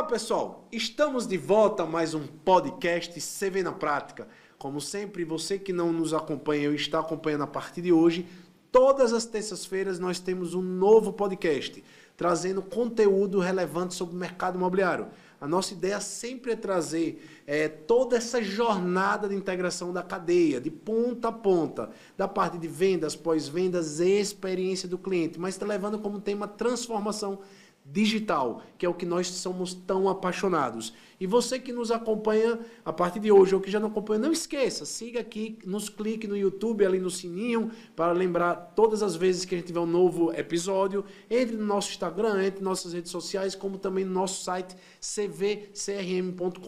Olá pessoal, estamos de volta a mais um podcast CV na Prática. Como sempre, você que não nos acompanha ou está acompanhando a partir de hoje, todas as terças-feiras nós temos um novo podcast, trazendo conteúdo relevante sobre o mercado imobiliário. A nossa ideia sempre é trazer é, toda essa jornada de integração da cadeia, de ponta a ponta, da parte de vendas, pós-vendas, e experiência do cliente, mas está levando como tema transformação digital, que é o que nós somos tão apaixonados. E você que nos acompanha a partir de hoje ou que já não acompanha, não esqueça, siga aqui, nos clique no YouTube, ali no sininho, para lembrar todas as vezes que a gente tiver um novo episódio. Entre no nosso Instagram, entre nossas redes sociais, como também no nosso site cvcrm.com.br,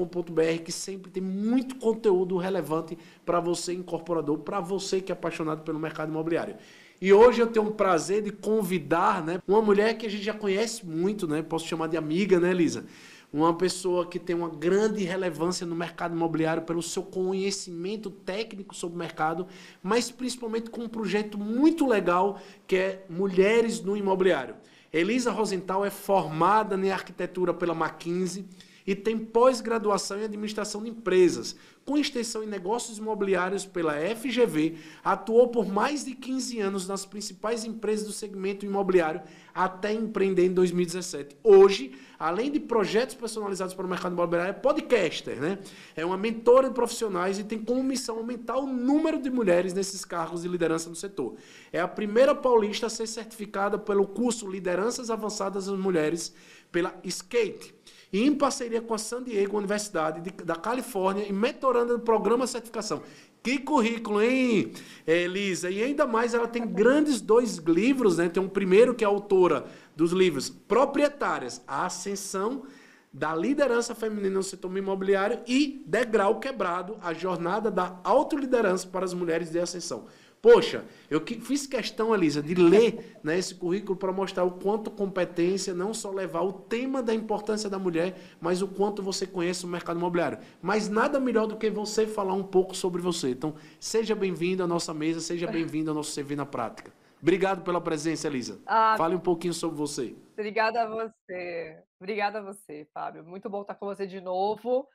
que sempre tem muito conteúdo relevante para você, incorporador, para você que é apaixonado pelo mercado imobiliário. E hoje eu tenho o prazer de convidar, né, uma mulher que a gente já conhece muito, né? Posso chamar de amiga, né, Elisa? Uma pessoa que tem uma grande relevância no mercado imobiliário pelo seu conhecimento técnico sobre o mercado, mas principalmente com um projeto muito legal que é Mulheres no Imobiliário. Elisa Rosenthal é formada em arquitetura pela Mackenzie e tem pós-graduação em administração de empresas, com extensão em negócios imobiliários pela FGV, atuou por mais de 15 anos nas principais empresas do segmento imobiliário até empreender em 2017. Hoje, além de projetos personalizados para o mercado imobiliário, é podcaster, né? É uma mentora de profissionais e tem como missão aumentar o número de mulheres nesses cargos de liderança no setor. É a primeira paulista a ser certificada pelo curso Lideranças Avançadas das Mulheres pela Skate e em parceria com a San Diego Universidade de, da Califórnia e mentorando no programa de certificação. Que currículo, hein, eh, Elisa? E ainda mais, ela tem grandes dois livros, né? Tem um primeiro que é autora dos livros Proprietárias, a ascensão da liderança feminina no setor imobiliário e Degrau Quebrado, a jornada da autoliderança para as mulheres de ascensão. Poxa, eu que, fiz questão, Elisa, de ler né, esse currículo para mostrar o quanto competência, não só levar o tema da importância da mulher, mas o quanto você conhece o mercado imobiliário. Mas nada melhor do que você falar um pouco sobre você. Então, seja bem-vindo à nossa mesa, seja bem-vindo ao nosso Servir na Prática. Obrigado pela presença, Elisa. Ah, Fale um pouquinho sobre você. Obrigada a você. Obrigada a você, Fábio. Muito bom estar com você de novo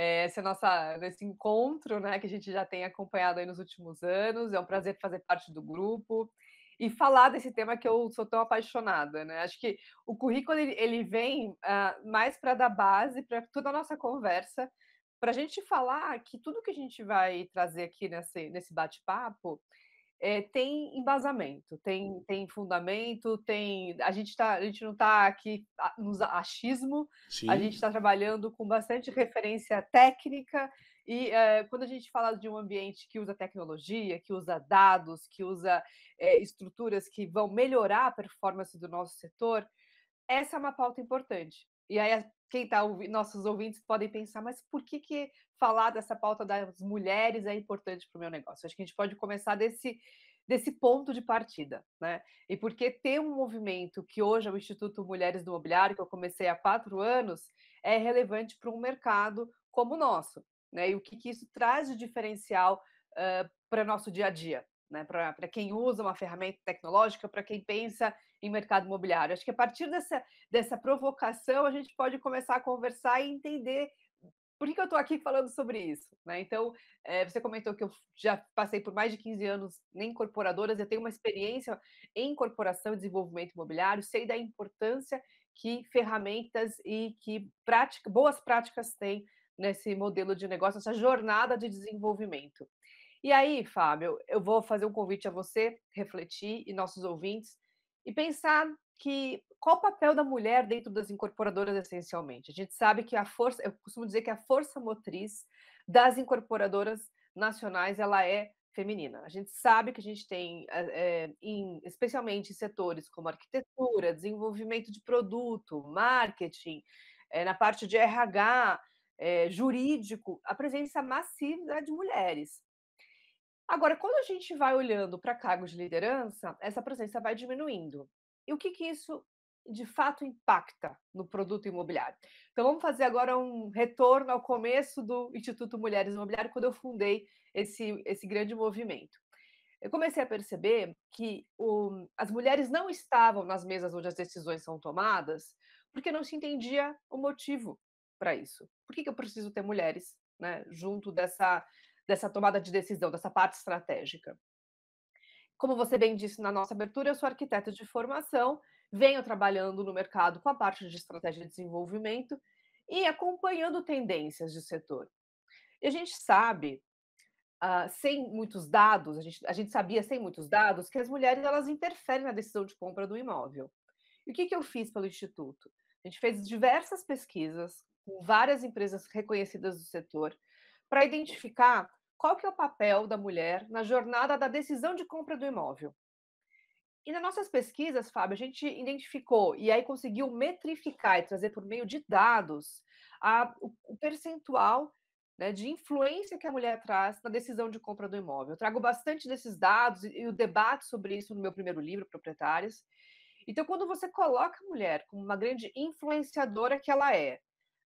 é, eh, esse, nossa, esse encontro né, que a gente já tem acompanhado nos últimos anos. É um prazer fazer parte do grupo e falar desse tema que eu sou tão apaixonada, né? Acho que o currículo ele, ele vem uh, mais para dar base para toda a nossa conversa, para a gente falar que tudo que a gente vai trazer aqui nesse, nesse bate-papo é, tem embasamento, tem, tem fundamento, tem. A gente, tá, a gente não está aqui nos achismo, Sim. a gente está trabalhando com bastante referência técnica, e é, quando a gente fala de um ambiente que usa tecnologia, que usa dados, que usa é, estruturas que vão melhorar a performance do nosso setor, essa é uma pauta importante. E aí, quem está ouvindo, nossos ouvintes podem pensar, mas por que, que falar dessa pauta das mulheres é importante para o meu negócio? Acho que a gente pode começar desse, desse ponto de partida, né? E porque ter um movimento que hoje é o Instituto Mulheres do Mobiliário, que eu comecei há quatro anos, é relevante para um mercado como o nosso, né? E o que, que isso traz de diferencial uh, para nosso dia a dia né, para quem usa uma ferramenta tecnológica, para quem pensa em mercado imobiliário. Acho que a partir dessa, dessa provocação a gente pode começar a conversar e entender por que, que eu estou aqui falando sobre isso. Né? Então, é, você comentou que eu já passei por mais de 15 anos em incorporadoras, eu tenho uma experiência em incorporação e desenvolvimento imobiliário, sei da importância que ferramentas e que prática, boas práticas têm nesse modelo de negócio, essa jornada de desenvolvimento. E aí, Fábio, eu vou fazer um convite a você refletir e nossos ouvintes e pensar que qual o papel da mulher dentro das incorporadoras essencialmente? A gente sabe que a força, eu costumo dizer que a força motriz das incorporadoras nacionais ela é feminina. A gente sabe que a gente tem, é, em, especialmente em setores como arquitetura, desenvolvimento de produto, marketing, é, na parte de RH, é, jurídico, a presença massiva de mulheres. Agora, quando a gente vai olhando para cargos de liderança, essa presença vai diminuindo. E o que, que isso de fato impacta no produto imobiliário? Então, vamos fazer agora um retorno ao começo do Instituto Mulheres Imobiliárias, quando eu fundei esse, esse grande movimento eu comecei a perceber que o, as mulheres não estavam nas mesas onde as decisões são tomadas, porque não se entendia o motivo para isso. Por que, que, eu preciso ter mulheres né, junto dessa, dessa tomada de decisão, dessa parte estratégica. Como você bem disse na nossa abertura, eu sou arquiteto de formação, venho trabalhando no mercado com a parte de estratégia de desenvolvimento e acompanhando tendências de setor. E a gente sabe, uh, sem muitos dados, a gente, a gente sabia sem muitos dados, que as mulheres elas interferem na decisão de compra do imóvel. E o que, que eu fiz pelo Instituto? A gente fez diversas pesquisas com várias empresas reconhecidas do setor para identificar qual que é o papel da mulher na jornada da decisão de compra do imóvel. E nas nossas pesquisas, Fábio, a gente identificou e aí conseguiu metrificar e trazer por meio de dados a, o percentual né, de influência que a mulher traz na decisão de compra do imóvel. Eu trago bastante desses dados e, e o debate sobre isso no meu primeiro livro, Proprietários. Então, quando você coloca a mulher como uma grande influenciadora que ela é,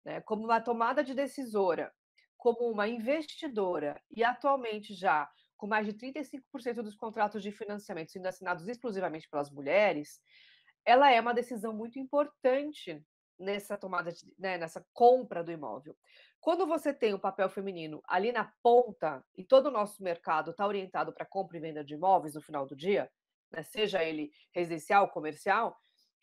né, como uma tomada de decisora, como uma investidora e atualmente já com mais de 35% dos contratos de financiamento sendo assinados exclusivamente pelas mulheres, ela é uma decisão muito importante nessa tomada, de, né, nessa compra do imóvel. Quando você tem o um papel feminino ali na ponta e todo o nosso mercado está orientado para compra e venda de imóveis no final do dia, né, seja ele residencial, comercial,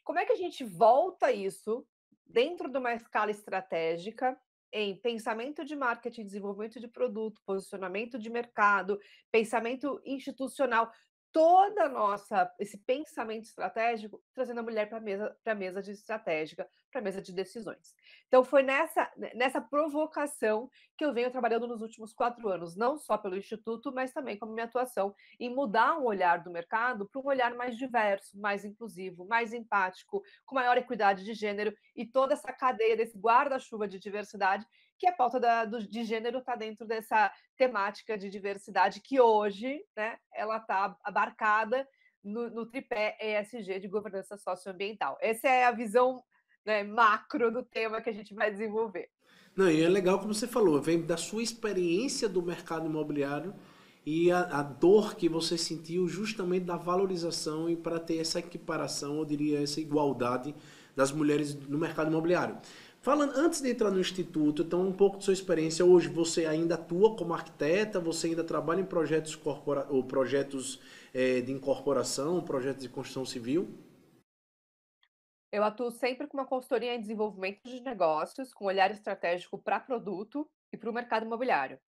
como é que a gente volta isso dentro de uma escala estratégica em pensamento de marketing, desenvolvimento de produto, posicionamento de mercado, pensamento institucional, toda nossa esse pensamento estratégico trazendo a mulher para mesa para mesa de estratégica para a mesa de decisões então foi nessa né, nessa provocação que eu venho trabalhando nos últimos quatro anos não só pelo instituto mas também como minha atuação em mudar um olhar do mercado para um olhar mais diverso mais inclusivo mais empático com maior equidade de gênero e toda essa cadeia desse guarda-chuva de diversidade que a pauta da, do, de gênero está dentro dessa temática de diversidade que hoje né, ela está abarcada no, no, tripé ESG de governança socioambiental. Essa é a visão né, macro do tema que a gente vai desenvolver. Não, e é legal como você falou, vem da sua experiência do mercado imobiliário e a, a, dor que você sentiu justamente da valorização e para ter essa equiparação, eu diria, essa igualdade das mulheres no mercado imobiliário. Falando, antes de entrar no Instituto, então um pouco de sua experiência. Hoje você ainda atua como arquiteta, você ainda trabalha em projetos, corpora... ou projetos é, de incorporação, projetos de construção civil? Eu atuo sempre com uma consultoria em desenvolvimento de negócios, com olhar estratégico para produto e para o mercado imobiliário.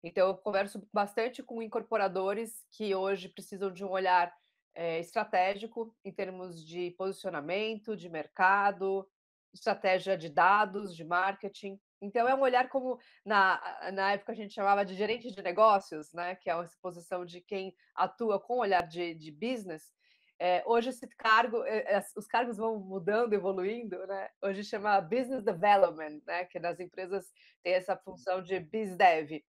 Então, eu converso bastante com incorporadores que hoje precisam de um olhar é, estratégico em termos de posicionamento, de mercado, estratégia de dados, de marketing. Então, é um olhar como na, na época a gente chamava de gerente de negócios, né? que é uma posição de quem atua com olhar de, de business. É, hoje, esse cargo, é, é os cargos vão mudando, evoluindo. Né? Hoje chama Business Development, né? que nas empresas tem essa função de BizDev.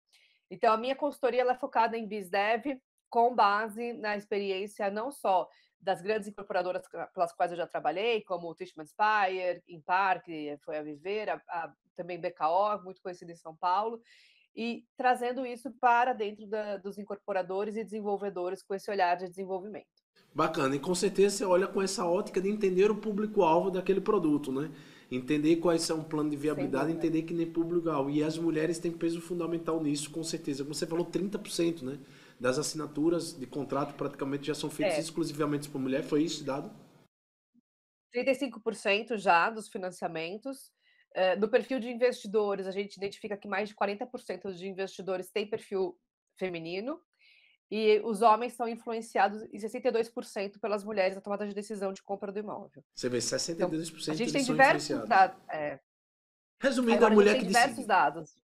Então, a minha consultoria é focada em BizDev com base na experiência não só das grandes incorporadoras pelas quais eu já trabalhei, como o Tishman Spire, Impar, que eh, foi a Viver, a, a, também BKO, muito conhecida em São Paulo, e trazendo isso para dentro da, dos incorporadores e desenvolvedores com esse olhar de desenvolvimento. Bacana, e com certeza você olha com essa ótica de entender o público-alvo daquele produto, né? Entender quais são o plano de viabilidade, entender que nem público-alvo. E as mulheres têm peso fundamental nisso, com certeza. Como você falou, 30%, né? das assinaturas de contrato praticamente já são feitas é. exclusivamente por mulher. Foi isso dado? 35% já dos financiamentos. Eh, no perfil de investidores, a gente identifica que mais de 40% dos investidores têm perfil feminino e os homens são influenciados em 62% pelas mulheres na tomada de decisão de compra do imóvel. Você vê, 62% então, a gente tem diversos dados. É. Resumindo, Agora, a mulher a gente tem que diversos decide. dados.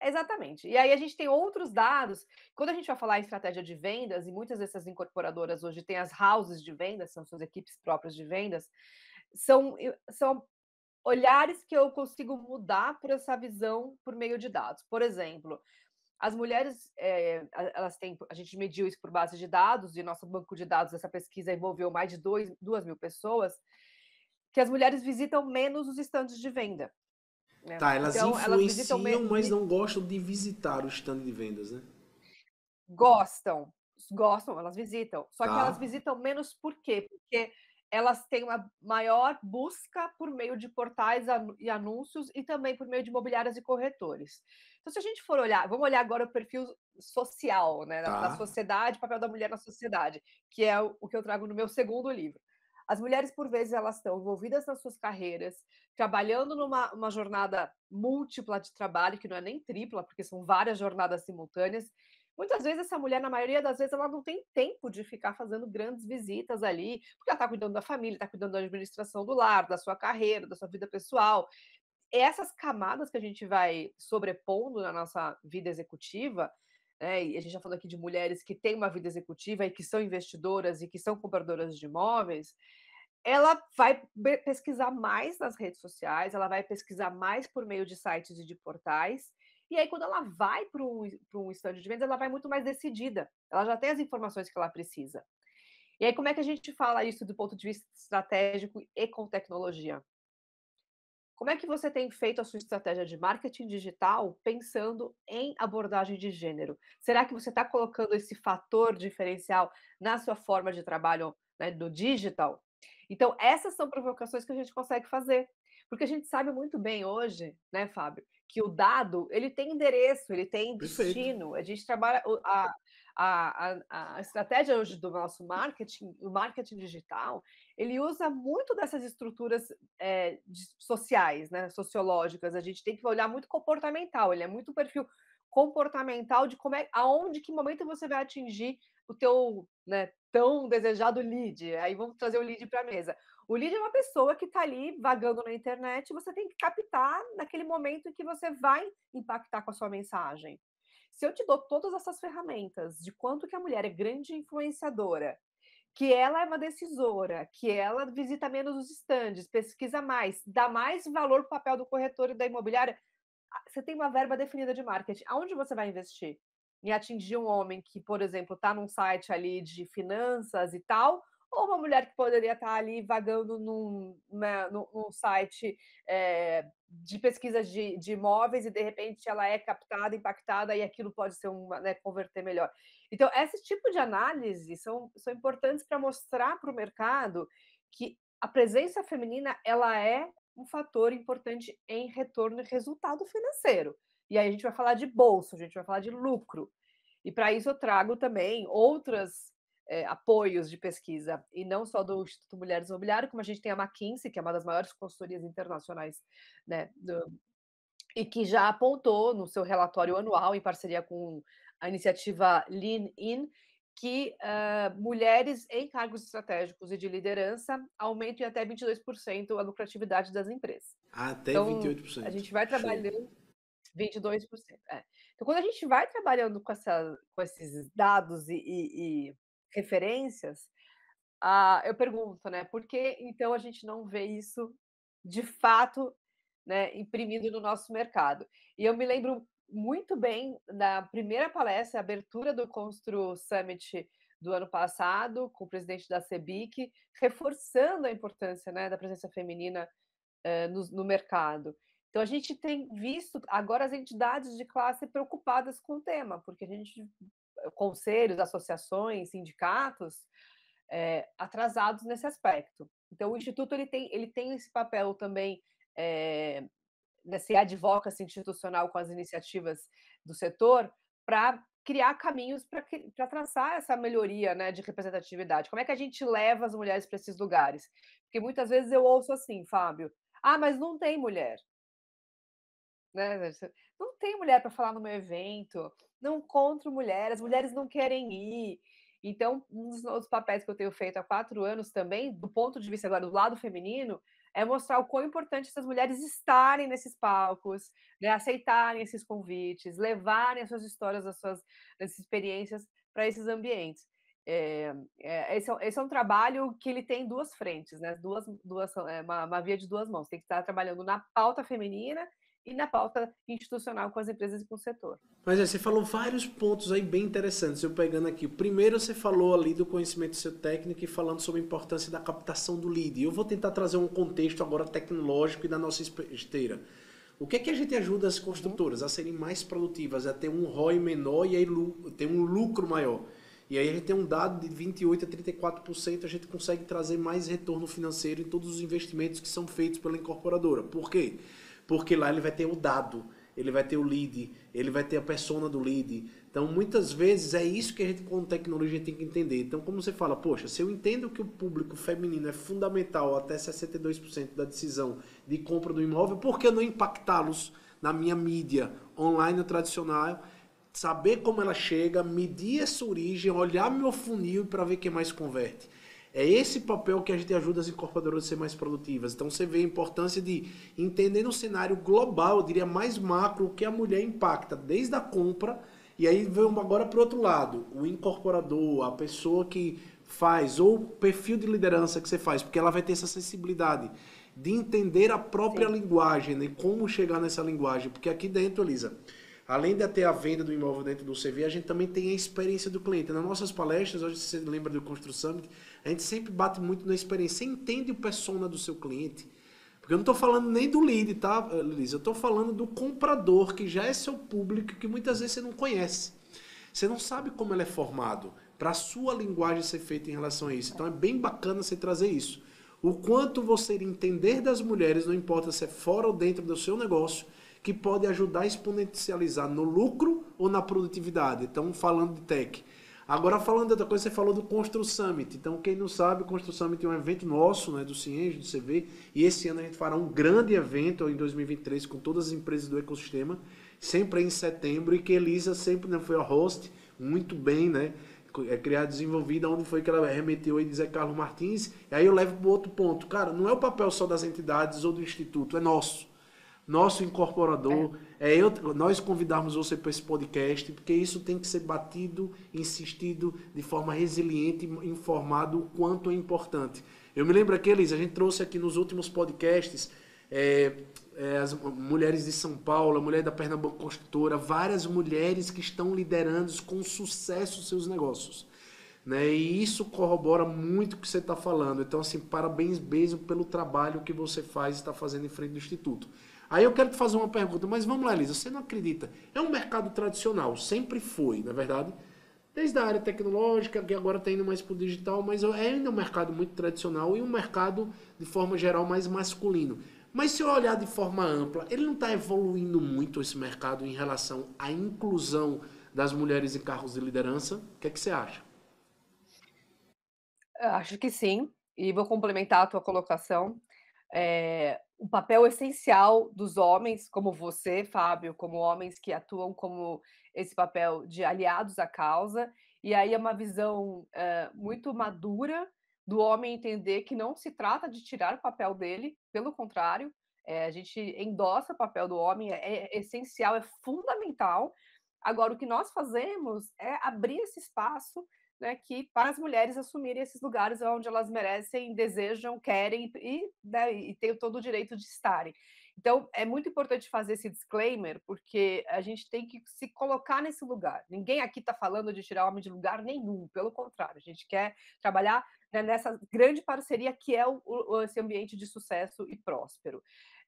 Exatamente. E aí a gente tem outros dados. Quando a gente vai falar em estratégia de vendas, e muitas dessas incorporadoras hoje têm as houses de vendas, são suas equipes próprias de vendas, são, eh, são olhares que eu consigo mudar por essa visão por meio de dados. Por exemplo, as mulheres, é, elas têm, a gente mediu isso por base de dados, e nosso banco de dados, essa pesquisa envolveu mais de 2 mil pessoas, que as mulheres visitam menos os estandes de venda. É. Tá, elas então, influenciam, elas mas não gostam de visitar o stand de vendas, né? Gostam, gostam, elas visitam. Só tá. que elas visitam menos por quê? Porque elas têm uma maior busca por meio de portais e anúncios e também por meio de imobiliárias e corretores. Então, se a gente for olhar, vamos olhar agora o perfil social, né, da, da, tá. sociedade, papel da mulher na sociedade, que é o que eu trago no meu segundo livro. As mulheres, por vezes, elas estão envolvidas nas suas carreiras, trabalhando numa jornada múltipla de trabalho, que não é nem tripla, porque são várias jornadas simultâneas. Muitas vezes essa mulher, na maioria das vezes, ela não tem tempo de ficar fazendo grandes visitas ali, porque ela está cuidando da família, está cuidando da administração do lar, da sua carreira, da sua vida pessoal. essas camadas que a gente vai sobrepondo na nossa vida executiva, né? E a gente já tá falou aqui de mulheres que têm uma vida executiva e que são investidoras e que são compradoras de imóveis, ela vai pesquisar mais nas redes sociais, ela vai pesquisar mais por meio de sites e de portais. E aí, quando ela vai para um, estande um de vendas, ela vai muito mais decidida. Ela já tem as informações que ela precisa. E aí, como é que a gente fala isso do ponto de vista estratégico e com tecnologia? Como é que você tem feito a sua estratégia de marketing digital pensando em abordagem de gênero? Será que você está colocando esse fator diferencial na sua forma de trabalho né, digital? Então, essas são provocações que a gente consegue fazer. Porque a gente sabe muito bem hoje, né, Fábio, que o dado ele tem endereço, ele tem destino. Perfeito. A gente trabalha a, a, a, a, estratégia hoje do nosso marketing, o marketing digital, ele usa muito dessas estruturas é, de, sociais, né, sociológicas. A gente tem que olhar muito comportamental, ele é muito perfil comportamental de como é, aonde, que momento você vai atingir o teu né, tão desejado lead. Aí vamos trazer o lead para a mesa. O lead é uma pessoa que está ali vagando na internet, você tem que captar naquele momento em que você vai impactar com a sua mensagem. Se eu te dou todas essas ferramentas de quanto que a mulher é grande influenciadora, que ela é uma decisora, que ela visita menos os estandes, pesquisa mais, dá mais valor para o papel do corretor e da imobiliária, você tem uma verba definida de marketing. Aonde você vai investir? Em atingir um homem que, por exemplo, está num site ali de finanças e tal, ou uma mulher que poderia estar tá ali vagando num, né, num site é, de pesquisa de, de, imóveis e de repente ela é captada, impactada e aquilo pode ser uma, né, converter melhor. Então, esse tipo de análise são, são importantes para mostrar para o mercado que a presença feminina ela é um fator importante em retorno e resultado financeiro. E aí a gente vai falar de bolso, a gente vai falar de lucro. E para isso eu trago também outras é, apoios de pesquisa, e não só do Instituto Mulheres Imobiliário, como a gente tem a McKinsey, que é uma das maiores consultorias internacionais né, do, e que já apontou no seu relatório anual, em parceria com a iniciativa Lean In, que uh, mulheres em cargos estratégicos e de liderança aumentam em até 22% a lucratividade das empresas. Até então, 28%. A gente vai trabalhando. Show. 22%. É. Então, quando a gente vai trabalhando com, essa, com esses dados e, e, referências, uh, eu pergunto, né? Por que então a gente não vê isso de fato né, imprimido no nosso mercado? E eu me lembro muito bem da primeira palestra, abertura do Constru Summit do ano passado, com o presidente da CEBIC, reforçando a importância né, da presença feminina uh, no, no mercado. Então, a gente tem visto agora as entidades de classe preocupadas com o tema, porque a gente conselhos, associações, sindicatos é, atrasados nesse aspecto. Então, o Instituto ele tem, ele tem esse papel também é, nesse né, advocacy institucional com as iniciativas do setor para criar caminhos para traçar essa melhoria né, de representatividade. Como é que a gente leva as mulheres para esses lugares? Porque muitas vezes eu ouço assim, Fábio, ah, mas não tem mulher. Né? não tem mulher para falar no meu evento, não encontro mulher, as mulheres não querem ir. Então, um dos, papéis que eu tenho feito há quatro anos também, do ponto de vista agora do lado feminino, é mostrar o quão importante essas mulheres estarem nesses palcos, né, aceitarem esses convites, levarem as suas histórias, as suas, as experiências para esses ambientes. É, é, esse, é, esse, é, um trabalho que ele tem duas frentes, né? Duas, duas, é, uma, uma via de duas mãos. Tem que estar trabalhando na pauta feminina e na pauta institucional com as empresas e com o setor. Mas é, você falou vários pontos aí bem interessantes, eu pegando aqui. Primeiro você falou ali do conhecimento do seu técnico e falando sobre a importância da captação do lead. Eu vou tentar trazer um contexto agora tecnológico e da nossa esteira. O que é que a gente ajuda as construtoras a serem mais produtivas, a ter um ROI menor e aí ter um lucro maior? E aí a gente tem um dado de 28 a 34%, a gente consegue trazer mais retorno financeiro em todos os investimentos que são feitos pela incorporadora. Por quê? porque lá ele vai ter o dado, ele vai ter o lead, ele vai ter a persona do lead. Então, muitas vezes é isso que a gente, com tecnologia, tem que entender. Então, como você fala, poxa, se eu entendo que o público feminino é fundamental, até 62% da decisão de compra do imóvel, por que não impactá-los na minha mídia online ou tradicional? Saber como ela chega, medir essa origem, olhar meu funil para ver quem mais converte. É esse papel que a gente ajuda as incorporadoras a ser mais produtivas. Então você vê a importância de entender no cenário global, eu diria mais macro, o que a mulher impacta desde a compra. E aí vamos agora para o outro lado, o incorporador, a pessoa que faz, ou o perfil de liderança que você faz, porque ela vai ter essa sensibilidade de entender a própria Sim. linguagem e né, como chegar nessa linguagem. Porque aqui dentro, Elisa, além de ter a venda do imóvel dentro do CV, a gente também tem a experiência do cliente. Nas nossas palestras, hoje você lembra do Construção, a gente sempre bate muito na experiência. Você entende o persona do seu cliente. Porque eu não estou falando nem do lead, tá, Liz? Eu estou falando do comprador, que já é seu público, que muitas vezes você não conhece. Você não sabe como ele é formado, para a sua linguagem ser feita em relação a isso. Então é bem bacana você trazer isso. O quanto você entender das mulheres, não importa se é fora ou dentro do seu negócio, que pode ajudar a exponencializar no lucro ou na produtividade. Então, falando de tech. Agora, falando de outra coisa, você falou do Constru Summit. Então, quem não sabe, o Constru Summit é um evento nosso, né, do Cienge, do CV, e esse ano a gente fará um grande evento em 2023 com todas as empresas do ecossistema, sempre em setembro, e que Elisa sempre né, foi a host, muito bem, né? É criada, desenvolvida, onde foi que ela remeteu aí de Zé Carlos Martins. E aí eu levo para outro ponto. Cara, não é o papel só das entidades ou do instituto, é nosso nosso incorporador, é, é eu, nós convidarmos você para esse podcast, porque isso tem que ser batido, insistido de forma resiliente, informado o quanto é importante. Eu me lembro aqui, Elisa, a gente trouxe aqui nos últimos podcasts é, é, as mulheres de São Paulo, a mulher da Pernambuco Construtora, várias mulheres que estão liderando com sucesso seus negócios. Né? E isso corrobora muito o que você está falando. Então, assim, parabéns mesmo pelo trabalho que você faz e está fazendo em frente do Instituto. Aí eu quero te fazer uma pergunta, mas vamos lá, Elisa, você não acredita? É um mercado tradicional, sempre foi, na é verdade. Desde a área tecnológica, que agora está indo mais para o digital, mas é ainda um mercado muito tradicional e um mercado, de forma geral, mais masculino. Mas se eu olhar de forma ampla, ele não está evoluindo muito esse mercado em relação à inclusão das mulheres em carros de liderança? O que, é que você acha? Acho que sim, e vou complementar a tua colocação. É, um papel essencial dos homens, como você, Fábio, como homens que atuam como esse papel de aliados à causa, e aí é uma visão eh, muito madura do homem entender que não se trata de tirar o papel dele, pelo contrário, é, a gente endossa o papel do homem, é, é essencial, é fundamental. Agora, o que nós fazemos é abrir esse espaço né, que para as mulheres assumirem esses lugares onde elas merecem, desejam, querem e, né, e têm todo o direito de estarem. Então, é muito importante fazer esse disclaimer, porque a gente tem que se colocar nesse lugar. Ninguém aqui está falando de tirar homem de lugar nenhum, pelo contrário, a gente quer trabalhar né, nessa grande parceria que é o, o, esse ambiente de sucesso e próspero.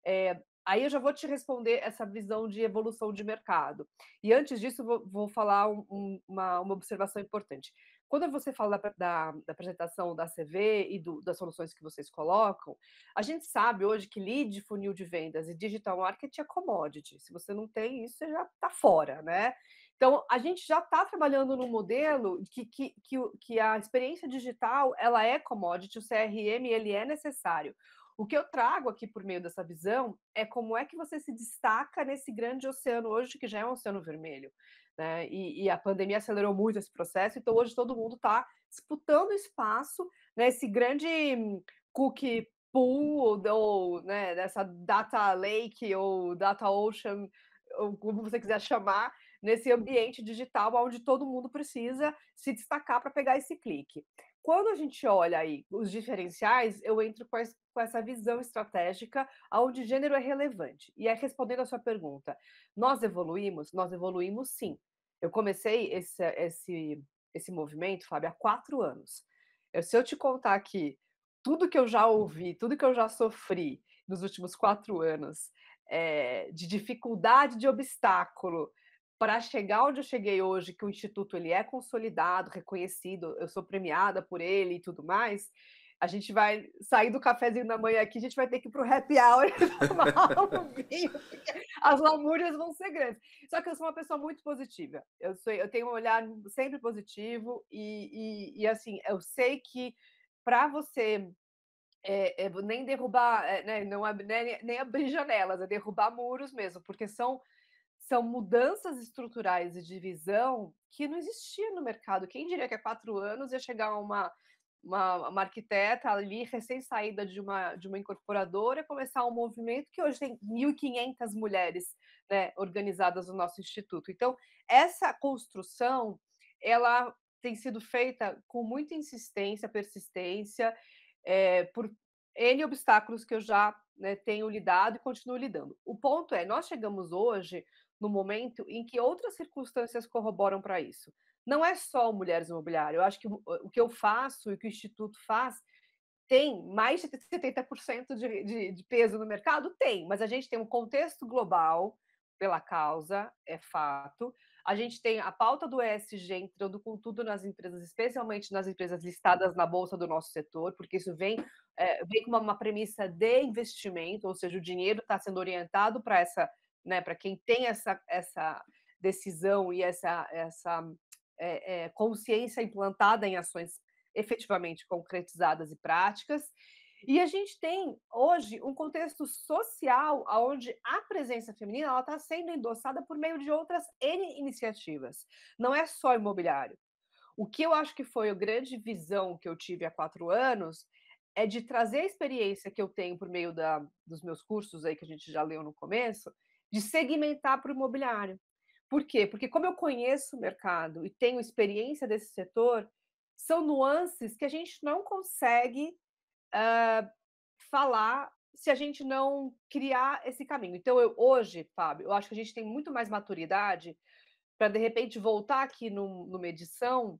É, Aí eu já vou te responder essa visão de evolução de mercado. E antes disso, vou, vou falar um, um, uma, uma observação importante quando você fala da, da, da apresentação da CV e do, das soluções que vocês colocam, a gente sabe hoje que lead, funil de vendas e digital marketing é commodity. Se você não tem isso, você já está fora, né? Então, a gente já está trabalhando num modelo que, que, que, que a experiência digital ela é commodity, o CRM ele é necessário. O que eu trago aqui por meio dessa visão é como é que você se destaca nesse grande oceano hoje, que já é um oceano vermelho. Né? E, e, a pandemia acelerou muito esse processo, então hoje todo mundo está disputando espaço nesse né? grande cookie pool, ou né, nessa data lake, ou data ocean, ou como você quiser chamar, nesse ambiente digital onde todo mundo precisa se destacar para pegar esse clique. Quando a gente olha aí os diferenciais, eu entro com, com essa visão estratégica onde gênero é relevante. E é respondendo a sua pergunta, nós evoluímos? Nós evoluímos sim. Eu comecei esse, esse, esse movimento, Fábio, há quatro anos. Eu, se eu te contar aqui tudo que eu já hum. ouvi, tudo que eu já sofri nos últimos quatro anos, é, de dificuldade, de obstáculo, para chegar onde eu cheguei hoje, que o Instituto ele é consolidado, reconhecido, eu sou premiada por ele e tudo mais, a gente vai sair do cafezinho da manhã aqui, a gente vai ter que ir para o happy hour tomar um vinho, as lamúrias vão ser grandes. Só que eu sou uma pessoa muito positiva, eu, sou, eu tenho um olhar sempre positivo e, e, e assim, eu sei que para você é, é, nem derrubar, é, né, não, né, nem, nem abrir janelas, é derrubar muros mesmo, porque são são mudanças estruturais e divisão que não existia no mercado. Quem diria que há quatro anos ia chegar uma uma, uma arquiteta ali, recém-saída de uma, de uma incorporadora, começar um movimento que hoje tem 1.500 mulheres né, organizadas no nosso instituto. Então, essa construção, ela tem sido feita com muita insistência, persistência, é, por N obstáculos que eu já né, tenho lidado e continuo lidando. O ponto é, nós chegamos hoje no momento em que outras circunstâncias corroboram para isso não é só Mulheres imobiliárias Eu acho que o que eu faço e o que o Instituto faz tem mais de 70% de, de, de peso no mercado? Tem, mas a gente tem um contexto global pela causa, é fato. A gente tem a pauta do ESG entrando com tudo nas empresas, especialmente nas empresas listadas na bolsa do nosso setor, porque isso vem, é, vem com uma, uma, premissa de investimento, ou seja, o dinheiro está sendo orientado para essa, né, para quem tem essa, essa decisão e essa, essa é, é, consciência implantada em ações efetivamente concretizadas e práticas. E a gente tem hoje um contexto social onde a presença feminina está sendo endossada por meio de outras N iniciativas. Não é só imobiliário. O que eu acho que foi a grande visão que eu tive há quatro anos é de trazer a experiência que eu tenho por meio da, dos meus cursos aí que a gente já leu no começo, de segmentar para o imobiliário. Por quê? Porque como eu conheço o mercado e tenho experiência desse setor, são nuances que a gente não consegue uh, falar se a gente não criar esse caminho. Então, eu, hoje, Fábio, eu acho que a gente tem muito mais maturidade para, de repente, voltar aqui no, numa edição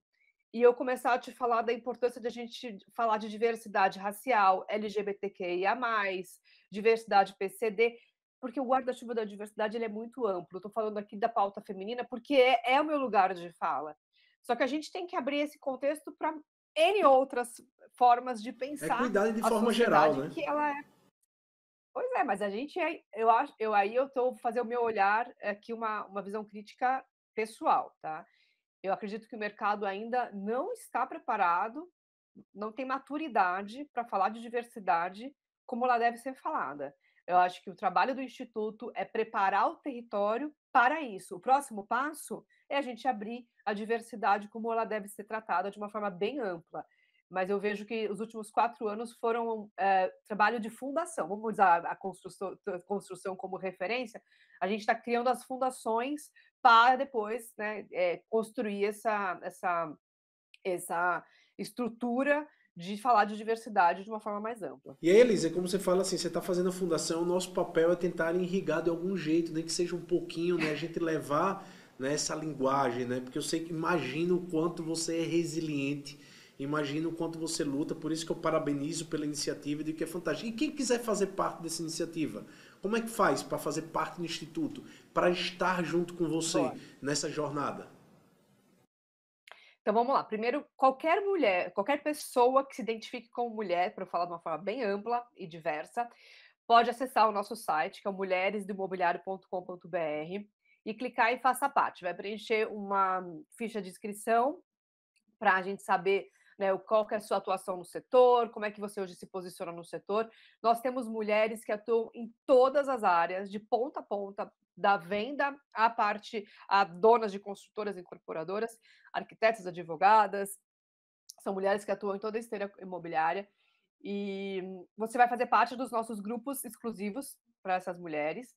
e eu começar a te falar da importância de a gente falar de diversidade racial, LGBTQIA+, diversidade PCD, porque o guarda-chuva da diversidade ele é muito amplo. Estou falando aqui da pauta feminina, porque é, é o meu lugar de fala. Só que a gente tem que abrir esse contexto para N outras formas de é pensar. É cuidado de forma geral, né? Que ela é... Pois é, mas a gente é, eu acho, eu aí eu estou fazer o meu olhar aqui uma, uma visão crítica pessoal, tá? Eu acredito que o mercado ainda não está preparado, não tem maturidade para falar de diversidade como ela deve ser falada. Eu acho que o trabalho do Instituto é preparar o território para isso. O próximo passo é a gente abrir a diversidade como ela deve ser tratada de uma forma bem ampla. Mas eu vejo que os últimos quatro anos foram é, trabalho de fundação. Vamos usar a construção, a construção como referência. A gente está criando as fundações para depois né, é, construir essa, essa, essa estrutura de falar de diversidade de uma forma mais ampla. E aí, Elisa, como você fala assim, você está fazendo a fundação, o nosso papel é tentar irrigar de algum jeito, nem que seja um pouquinho, né? A gente levar né, essa linguagem, né? Porque eu sei que imagino o quanto você é resiliente, imagino o quanto você luta, por isso que eu parabenizo pela iniciativa de que é fantástico. E quem quiser fazer parte dessa iniciativa, como é que faz para fazer parte do Instituto, para estar junto com você nessa jornada? Então vamos lá. Primeiro, qualquer mulher, qualquer pessoa que se identifique como mulher, para eu falar de uma forma bem ampla e diversa, pode acessar o nosso site, que é mulheresdoimobiliário.com.br, e clicar e faça parte. Vai preencher uma ficha de inscrição para a gente saber né, qual que é a sua atuação no setor, como é que você hoje se posiciona no setor. Nós temos mulheres que atuam em todas as áreas, de ponta a ponta, da venda à parte a donas de construtoras incorporadoras, arquitetas, advogadas, são mulheres que atuam em toda a esteira imobiliária. E você vai fazer parte dos nossos grupos exclusivos para essas mulheres.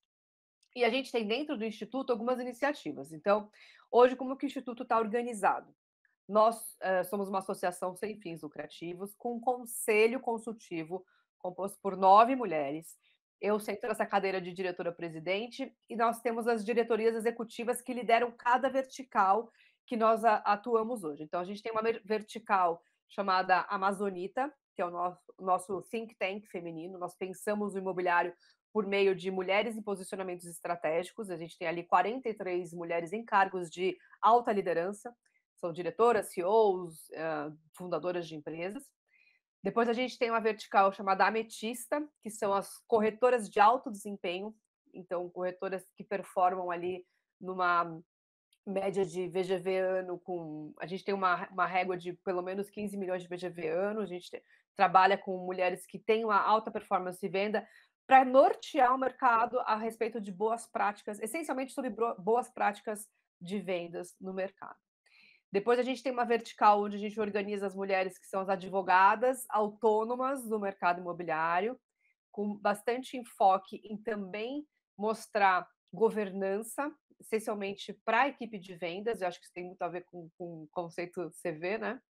E a gente tem dentro do Instituto algumas iniciativas. Então, hoje, como que o Instituto está organizado? Nós uh, somos uma associação sem fins lucrativos, com um conselho consultivo composto por nove mulheres, eu sento nessa cadeira de diretora-presidente e nós temos as diretorias executivas que lideram cada vertical que nós atuamos hoje. Então, a gente tem uma vertical chamada Amazonita, que é o nosso, nosso think tank feminino. Nós pensamos o imobiliário por meio de mulheres em posicionamentos estratégicos. A gente tem ali 43 mulheres em cargos de alta liderança, são diretoras, CEOs, eh, fundadoras de empresas. Depois a gente tem uma vertical chamada ametista, que são as corretoras de alto desempenho, então corretoras que performam ali numa média de VGV ano com. A gente tem uma, uma régua de pelo menos 15 milhões de VGV ano, a gente te, trabalha com mulheres que têm uma alta performance de venda para nortear o mercado a respeito de boas práticas, essencialmente sobre boas práticas de vendas no mercado. Depois a gente tem uma vertical onde a gente organiza as mulheres que são as advogadas autônomas do mercado imobiliário, com bastante enfoque em também mostrar governança, essencialmente para a equipe de vendas, eu acho que isso tem muito a ver com, com o conceito CV, né?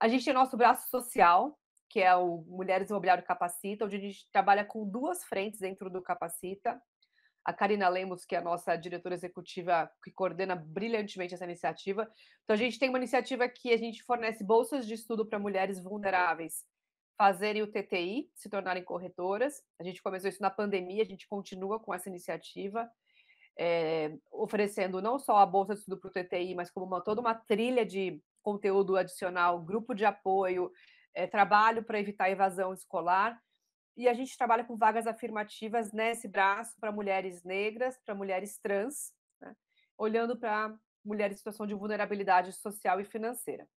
A gente tem nosso braço social, que é o Mulheres Imobiliário Capacita, onde a gente trabalha com duas frentes dentro do Capacita, a Karina Lemos, que é a nossa diretora executiva, que coordena brilhantemente essa iniciativa. Então, a gente tem uma iniciativa que a gente fornece bolsas de estudo para mulheres vulneráveis fazerem o TTI, se tornarem corretoras. A gente começou isso na pandemia, a gente continua com essa iniciativa. É, oferecendo não só a bolsa de estudo para o TTI, mas como uma, toda uma trilha de conteúdo adicional, grupo de apoio, é, trabalho para evitar evasão escolar e a gente trabalha com vagas afirmativas nesse braço para mulheres negras, para mulheres trans, né? olhando para mulheres em situação de vulnerabilidade social e financeira.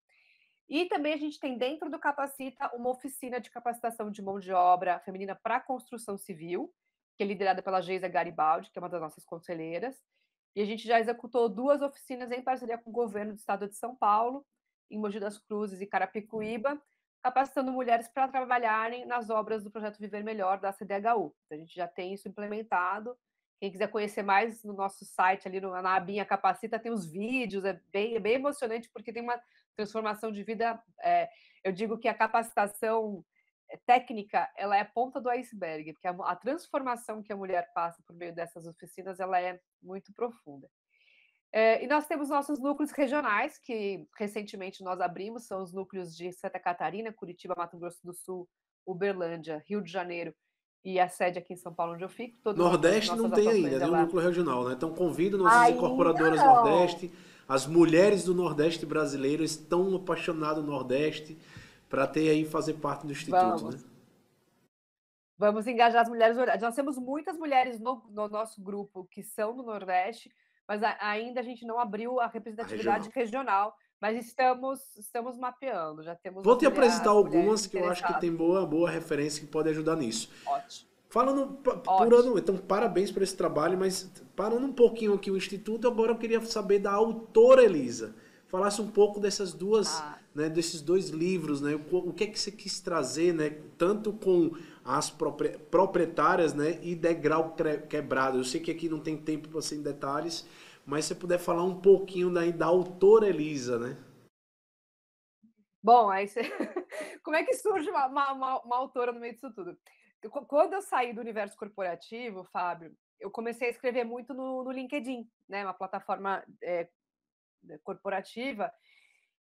E também a gente tem dentro do Capacita uma oficina de capacitação de mão de obra feminina para construção civil, que é liderada pela Geisa Garibaldi, que é uma das nossas conselheiras. E a gente já executou duas oficinas em parceria com o governo do estado de São Paulo, em Mogi das Cruzes e Carapicuíba, capacitando mulheres para trabalharem nas obras do projeto Viver Melhor da CDHU. Então, a gente já tem isso implementado. Quem quiser conhecer mais no nosso site, ali na abinha Capacita, tem os vídeos, é bem, é bem emocionante, porque tem uma transformação de vida. É, eu digo que a capacitação é, técnica ela é a ponta do iceberg, porque a, a transformação que a mulher passa por meio dessas oficinas ela é muito profunda. É, e nós temos nossos núcleos regionais, que recentemente nós abrimos, são os núcleos de Santa Catarina, Curitiba, Mato Grosso do Sul, Uberlândia, Rio de Janeiro e a sede aqui em São Paulo, onde eu fico. Nordeste não tem ainda, tem um núcleo regional, né? Então convido nossas ainda incorporadoras não. Nordeste, as mulheres do Nordeste brasileiro estão apaixonadas no Nordeste, para ter aí fazer parte do Instituto, Vamos. né? Vamos engajar as mulheres do Nordeste. Nós temos muitas mulheres no, no nosso grupo que são do Nordeste, mas a, ainda a gente não abriu a representatividade a regional. regional. mas estamos, estamos mapeando, já temos. Vou te apresentar algumas que eu acho que tem boa, boa referência que pode ajudar nisso. Ótimo. Falando, Ótimo. então parabéns por esse trabalho, mas parando um pouquinho aqui o Instituto, agora eu queria saber da autora Elisa. Falasse um pouco dessas duas, ah. né, desses dois livros, né, o, o que é que você quis trazer, né, tanto com as proprietárias né, e degrau quebrado. Eu sei que aqui não tem tempo para ser em detalhes, mas se puder falar um pouquinho daí da autora Elisa, né? Bom, aí você... como é que surge uma, uma, uma autora no meio disso tudo? Quando eu saí do universo corporativo, Fábio, eu comecei a escrever muito no, no LinkedIn, né, uma plataforma é, corporativa,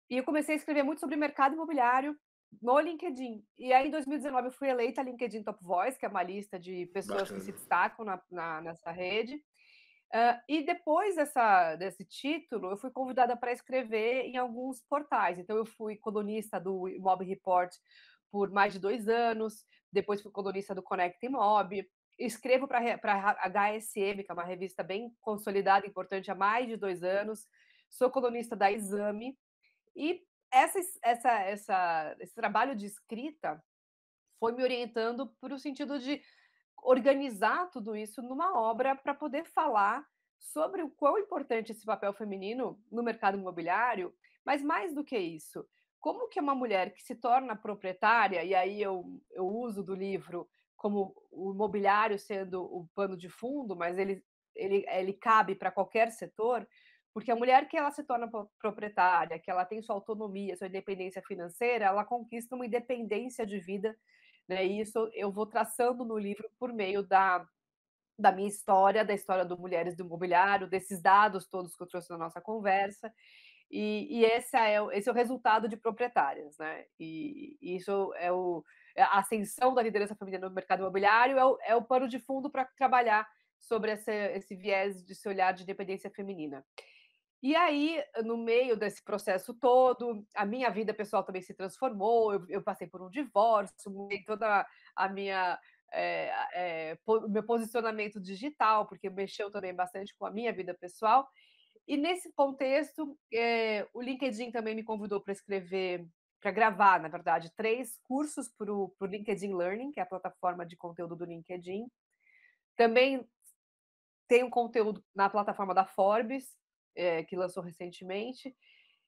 e eu comecei a escrever muito sobre mercado imobiliário no LinkedIn. E aí, em 2019, eu fui eleita LinkedIn Top Voice, que é uma lista de pessoas Bacana. que se destacam na, na nessa rede. Uh, e depois dessa, desse título, eu fui convidada para escrever em alguns portais. Então, eu fui colunista do Mob Report por mais de dois anos, depois fui colunista do Connect Mob, escrevo para a HSM, que é uma revista bem consolidada, importante há mais de dois anos, sou colunista da Exame, e essa, essa, essa, esse trabalho de escrita foi me orientando para o sentido de organizar tudo isso numa obra para poder falar sobre o quão importante esse papel feminino no mercado imobiliário, mas mais do que isso, como que uma mulher que se torna proprietária, e aí eu, eu uso do livro como o imobiliário sendo o pano de fundo, mas ele, ele, ele cabe para qualquer setor, porque a mulher que ela se torna proprietária, que ela tem sua autonomia, sua independência financeira, ela conquista uma independência de vida, né? E isso eu vou traçando no livro por meio da, da minha história, da história do Mulheres do Imobiliário, desses dados todos que eu trouxe na nossa conversa. E, e esse, é, esse é o resultado de proprietárias, né? E, e isso é o, é a ascensão da liderança feminina no mercado imobiliário, é o, é o pano de fundo para trabalhar sobre essa, esse viés de se olhar de independência feminina. E aí, no meio desse processo todo, a minha vida pessoal também se transformou. Eu, eu passei por um divórcio, mudei toda a minha é, é, po, meu posicionamento digital, porque mexeu também bastante com a minha vida pessoal. E nesse contexto, é, o LinkedIn também me convidou para escrever, para gravar, na verdade, três cursos para o LinkedIn Learning, que é a plataforma de conteúdo do LinkedIn. Também tem um conteúdo na plataforma da Forbes, é, que lançou recentemente.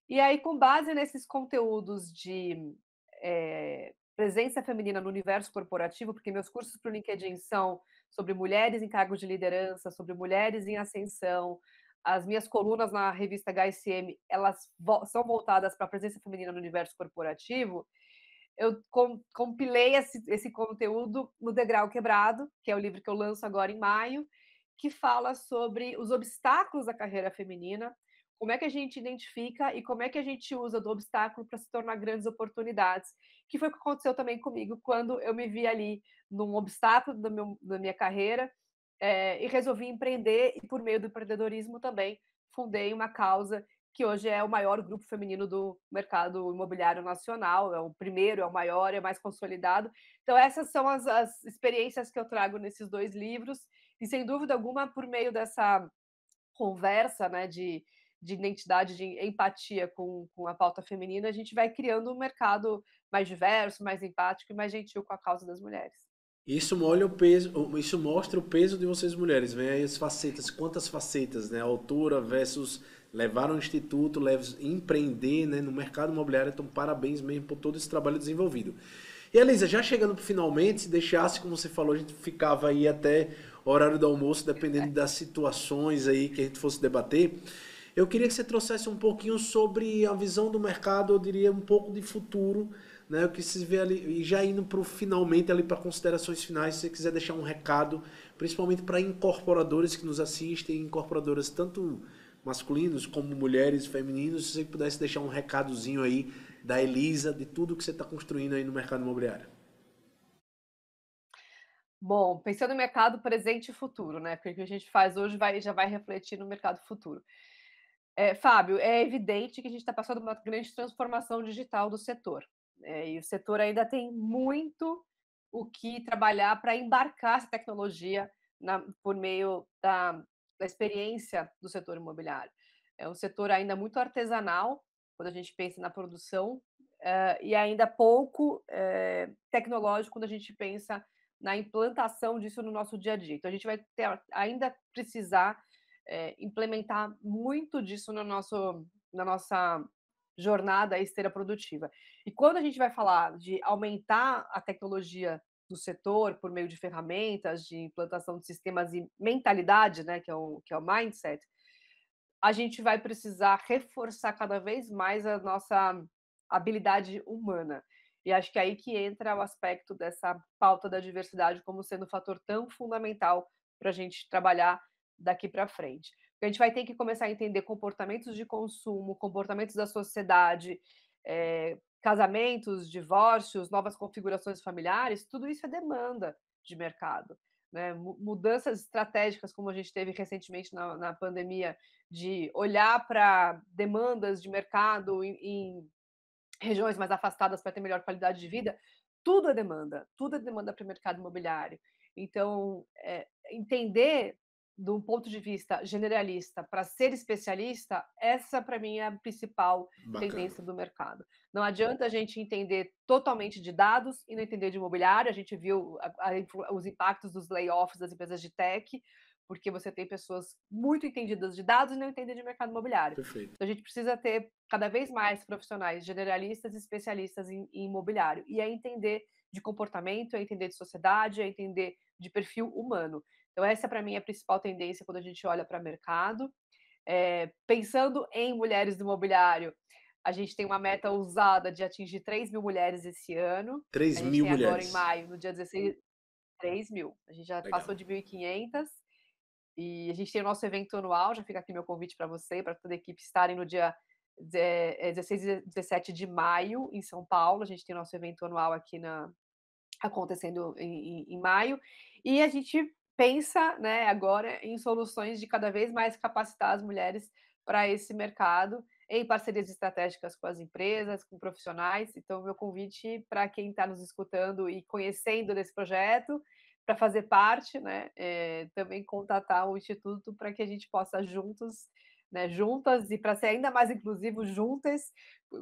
E aí, com base nesses conteúdos de é, presença feminina no universo corporativo, porque meus cursos para o LinkedIn são sobre mulheres em cargos de liderança, sobre mulheres em ascensão, as minhas colunas na revista HSM, elas vo são voltadas para a presença feminina no universo corporativo, eu com compilei esse, esse conteúdo no Degrau Quebrado, que é o livro que eu lanço agora em maio, que fala sobre os obstáculos da carreira feminina, como é que a gente identifica e como é que a gente usa do obstáculo para se tornar grandes oportunidades, que foi o que aconteceu também comigo quando eu me vi ali num obstáculo da, meu, da minha carreira é, e resolvi empreender e por meio do empreendedorismo também fundei uma causa que hoje é o maior grupo feminino do mercado imobiliário nacional, é o primeiro, é o maior, é mais consolidado. Então essas são as, as experiências que eu trago nesses dois livros e sem dúvida alguma, por meio dessa conversa né, de, de identidade, de empatia com, com a pauta feminina, a gente vai criando um mercado mais diverso, mais empático e mais gentil com a causa das mulheres. Isso, peso, isso mostra o peso de vocês mulheres, vem aí as facetas, quantas facetas, né? Autora versus levar um instituto, empreender né? no mercado imobiliário, então parabéns mesmo por todo esse trabalho desenvolvido. E Elisa, já chegando finalmente, se deixasse, como você falou, a gente ficava aí até horário do almoço, dependendo das situações aí que a gente fosse debater. Eu queria que você trouxesse um pouquinho sobre a visão do mercado, eu diria um pouco de futuro, né? O que se vê ali, e já indo para finalmente ali para considerações finais, se você quiser deixar um recado, principalmente para incorporadores que nos assistem, incorporadoras tanto masculinos como mulheres, femininos, se você pudesse deixar um recadozinho aí da Elisa, de tudo que você está construindo aí no mercado imobiliário. Bom, pensando no mercado presente e futuro, né? Porque o que a gente faz hoje vai, já vai refletir no mercado futuro. É, Fábio, é evidente que a gente está passando por uma grande transformação digital do setor. É, e o setor ainda tem muito o que trabalhar para embarcar essa tecnologia na, por meio da, da, experiência do setor imobiliário. É um setor ainda muito artesanal, quando a gente pensa na produção, é, e ainda pouco eh, tecnológico quando a gente pensa na implantação disso no nosso dia a dia. Então, a gente vai ter, ainda precisar é, implementar muito disso no nosso, na nossa jornada esteira produtiva. E quando a gente vai falar de aumentar a tecnologia do setor por meio de ferramentas, de implantação de sistemas e mentalidade, né, que é o, que é o mindset, a gente vai precisar reforçar cada vez mais a nossa habilidade humana. E acho que é aí que entra o aspecto dessa pauta da diversidade como sendo um fator tão fundamental para a gente trabalhar daqui para frente. a gente vai ter que começar a entender comportamentos de consumo, comportamentos da sociedade, é, casamentos, divórcios, novas configurações familiares, tudo isso é demanda de mercado. Né? Mudanças estratégicas, como a gente teve recentemente na, na pandemia, de olhar para demandas de mercado em, em regiões mais afastadas para ter melhor qualidade de uhum. vida, tudo é demanda, tudo é demanda para o mercado imobiliário. Então, é, entender do ponto de vista generalista para ser especialista, essa para mim é a principal Bacana. tendência do mercado. Não adianta a gente entender totalmente de dados e não entender de imobiliário. A gente viu a, a, os impactos dos layoffs das empresas de tech porque você tem pessoas muito entendidas de dados e não entendem de mercado imobiliário. Perfeito. Então a gente precisa ter cada vez mais profissionais generalistas e especialistas em, em imobiliário e é entender de comportamento, é entender de sociedade, é entender de perfil humano. Então essa para mim é a principal tendência quando a gente olha para o mercado. É, pensando em mulheres do imobiliário, a gente tem uma meta ousada de atingir 3 mil mulheres esse ano. 3 mil mulheres. Agora em maio, no dia 16, 3 mil. A gente já Legal. passou de 1.500 e a gente tem o nosso evento anual, já fica aqui meu convite para você e para toda a equipe estarem no dia 16 eh, e 17 de maio em São Paulo. A gente tem o nosso evento anual aqui na, acontecendo em, em, em maio. E a gente pensa né, agora em soluções de cada vez mais capacitar as mulheres para esse mercado em parcerias estratégicas com as empresas, com profissionais. Então, meu convite para quem está nos escutando e conhecendo desse projeto para fazer parte, né? É, também contatar o Instituto para que a gente possa juntos, né, juntas e para ser ainda mais inclusivo, juntas,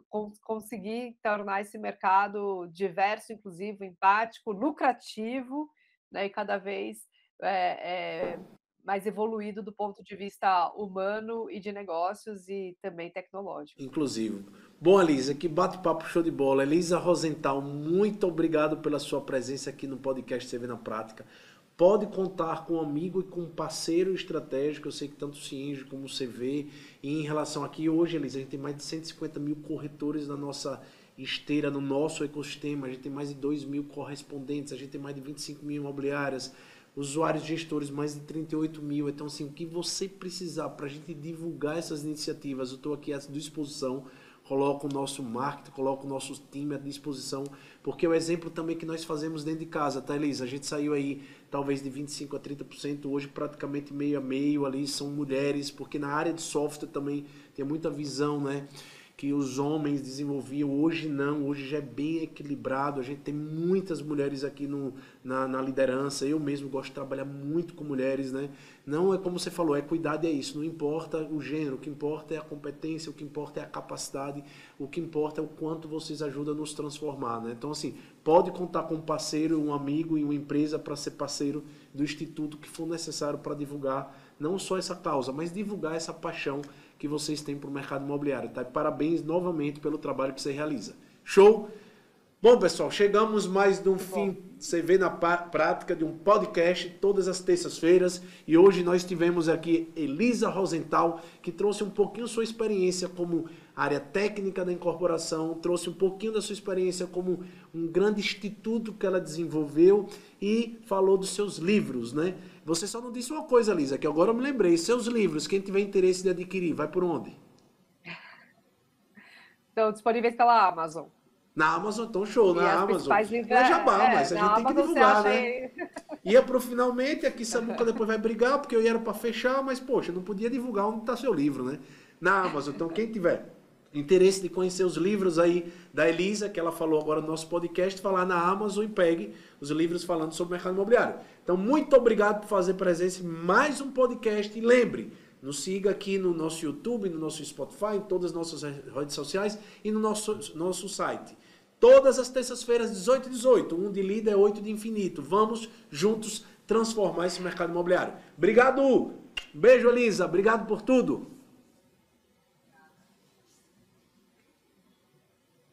con conseguir tornar esse mercado diverso, inclusivo, empático, lucrativo, né? E cada vez é, é, mais evoluído do ponto de vista humano e de negócios e também tecnológico. Inclusive. Bom, Elisa, que bate-papo show de bola. Elisa Rosenthal, muito obrigado pela sua presença aqui no podcast TV na Prática. Pode contar com um amigo e com um parceiro estratégico, eu sei que tanto o Cienge como o CV, e em relação aqui hoje, Elisa, a gente tem mais de 150 mil corretores na nossa esteira, no nosso ecossistema, a gente tem mais de 2 mil correspondentes, a gente tem mais de 25 mil imobiliárias, usuários gestores, mais de 38 mil. Então, assim, o que você precisar para a gente divulgar essas iniciativas, eu estou aqui à disposição. Coloco o nosso marketing, coloco o nosso time à disposição, porque é o exemplo também que nós fazemos dentro de casa, tá, Elisa? A gente saiu aí talvez de 25% a 30%, hoje praticamente meio a meio ali são mulheres, porque na área de software também tem muita visão, né? que os homens desenvolviam. Hoje não, hoje já é bem equilibrado. A gente tem muitas mulheres aqui no, na, na, liderança. Eu mesmo gosto de trabalhar muito com mulheres, né? Não é como você falou, é cuidado é isso. Não importa o gênero, o que importa é a competência, o que importa é a capacidade, o que importa é o quanto vocês ajudam a nos transformar, né? Então, assim, pode contar com um parceiro, um amigo e uma empresa para ser parceiro do instituto que for necessário para divulgar não só essa causa, mas divulgar essa paixão que vocês têm para o mercado imobiliário. Tá? Parabéns novamente pelo trabalho que você realiza. Show! Bom, pessoal, chegamos mais de um tá fim. Você vê na prática de um podcast todas as terças-feiras e hoje nós tivemos aqui Elisa Rosenthal, que trouxe um pouquinho sua experiência como área técnica da incorporação, trouxe um pouquinho da sua experiência como um grande instituto que ela desenvolveu e falou dos seus livros, né? Você só não disse uma coisa, Elisa, que agora eu me lembrei. Seus livros, quem tiver interesse de adquirir, vai por onde? Estão disponíveis pela Amazon. Na Amazon, então show, e na Amazon. Livra... É jabá, é, mas a gente tem que divulgar, né? Aí... Ia pro finalmente, aqui Samuca depois vai brigar, porque eu ia para fechar, mas poxa, não podia divulgar onde está seu livro, né? Na Amazon. Então, quem tiver interesse de conhecer os livros aí da Elisa, que ela falou agora no nosso podcast, falar na Amazon e pegue os livros falando sobre o mercado imobiliário. Então, muito obrigado por fazer presença em mais um podcast. E lembre, nos siga aqui no nosso YouTube, no nosso Spotify, em todas as nossas redes sociais e no nosso, nosso site Todas as terças-feiras, 18 e 18. Um de líder oito 8 de infinito. Vamos juntos transformar esse mercado imobiliário. Obrigado! Beijo, Elisa. Obrigado por tudo.